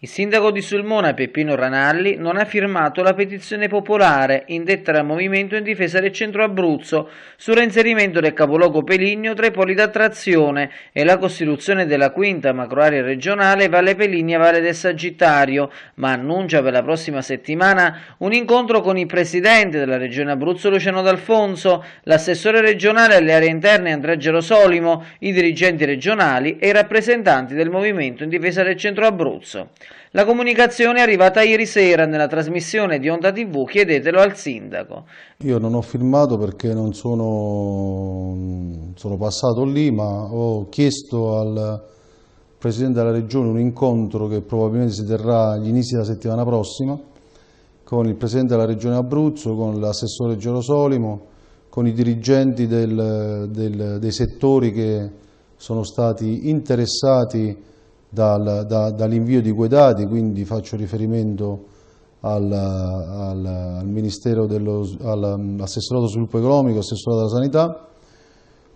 Il sindaco di Sulmona Peppino Ranalli non ha firmato la petizione popolare indetta dal Movimento in difesa del Centro Abruzzo sul reinserimento del capoluogo Peligno tra i poli d'attrazione e la costituzione della quinta macroarea regionale Valle Peligna Valle del Sagittario, ma annuncia per la prossima settimana un incontro con il presidente della Regione Abruzzo Luciano D'Alfonso, l'assessore regionale alle aree interne Andrea Gerosolimo, i dirigenti regionali e i rappresentanti del Movimento in difesa del Centro Abruzzo. La comunicazione è arrivata ieri sera nella trasmissione di Onda TV, chiedetelo al sindaco. Io non ho filmato perché non sono, sono passato lì, ma ho chiesto al Presidente della Regione un incontro che probabilmente si terrà agli inizi della settimana prossima con il Presidente della Regione Abruzzo, con l'Assessore Gerosolimo, con i dirigenti del, del, dei settori che sono stati interessati dal, da, dall'invio di quei dati, quindi faccio riferimento al, al, al Ministero dello, sviluppo economico, assessorato della sanità,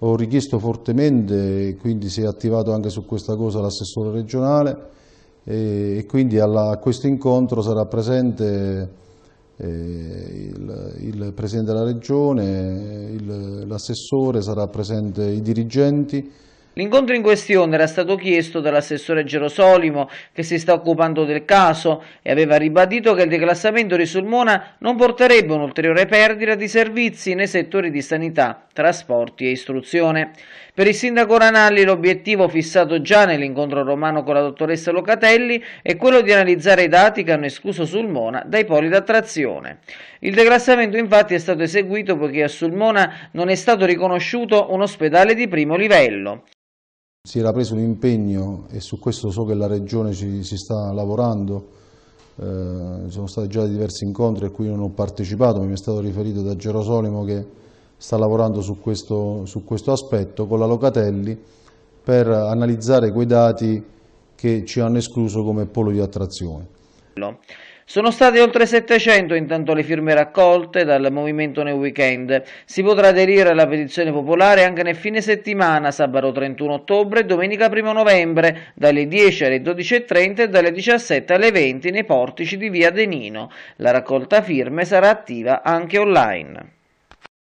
ho richiesto fortemente, quindi si è attivato anche su questa cosa l'assessore regionale e, e quindi alla, a questo incontro sarà presente eh, il, il, Presidente della Regione, l'assessore, sarà presente i dirigenti, L'incontro in questione era stato chiesto dall'assessore Gerosolimo, che si sta occupando del caso, e aveva ribadito che il declassamento di Sulmona non porterebbe un'ulteriore perdita di servizi nei settori di sanità, trasporti e istruzione. Per il sindaco Ranalli l'obiettivo fissato già nell'incontro romano con la dottoressa Locatelli è quello di analizzare i dati che hanno escluso Sulmona dai poli d'attrazione. Il declassamento infatti è stato eseguito poiché a Sulmona non è stato riconosciuto un ospedale di primo livello. Si era preso un impegno e su questo so che la Regione ci, si sta lavorando, eh, sono stati già diversi incontri a cui non ho partecipato, mi è stato riferito da Gerosolimo che sta lavorando su questo, su questo aspetto con la Locatelli per analizzare quei dati che ci hanno escluso come polo di attrazione. No. Sono state oltre 700 intanto le firme raccolte dal movimento nel weekend. Si potrà aderire alla petizione popolare anche nel fine settimana, sabato 31 ottobre e domenica 1 novembre, dalle 10 alle 12.30 e dalle 17 alle 20 nei portici di via Denino. La raccolta firme sarà attiva anche online.